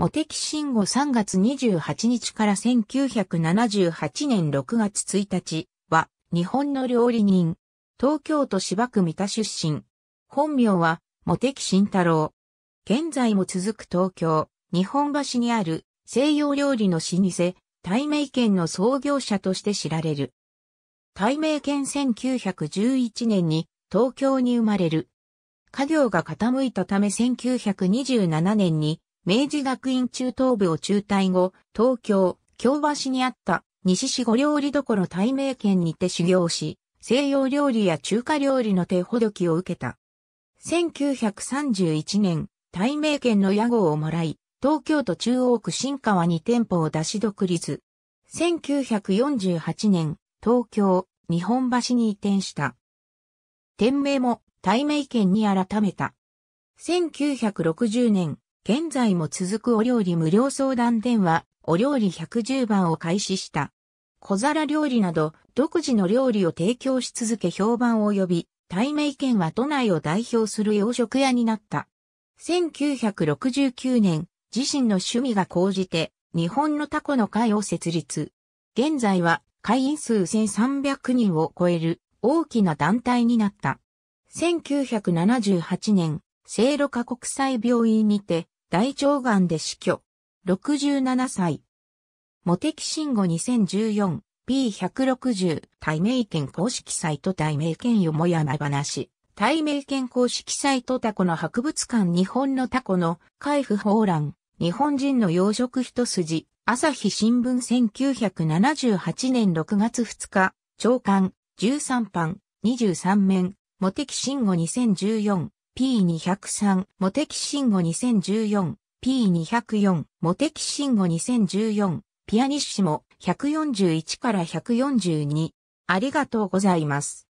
茂木慎吾3月28日から1978年6月1日は日本の料理人。東京都芝区三田出身。本名は茂木慎太郎。現在も続く東京、日本橋にある西洋料理の老舗、大名県の創業者として知られる。大名県1911年に東京に生まれる。家業が傾いたため1927年に明治学院中等部を中退後、東京、京橋にあった西市五料理どころ大名県にて修行し、西洋料理や中華料理の手ほどきを受けた。1931年、大名県の屋号をもらい、東京都中央区新川に店舗を出し独立。1948年、東京、日本橋に移転した。店名も、大名県に改めた。1960年、現在も続くお料理無料相談電話、お料理110番を開始した。小皿料理など、独自の料理を提供し続け評判を呼び、対名県は都内を代表する洋食屋になった。1969年、自身の趣味が講じて、日本のタコの会を設立。現在は、会員数1300人を超える大きな団体になった。1978年、聖路加国際病院にて大腸がんで死去。67歳。モテキシンゴ 2014P160 対名県公式サイト対名県よもやま話。対名県公式サイトタコの博物館日本のタコの海部放覧。日本人の養殖一筋。朝日新聞1978年6月2日。長官13版23面。モテキシンゴ2014 P203、モテキシンゴ2014、P204、モテキシンゴ2014、ピアニッシモ141から142。ありがとうございます。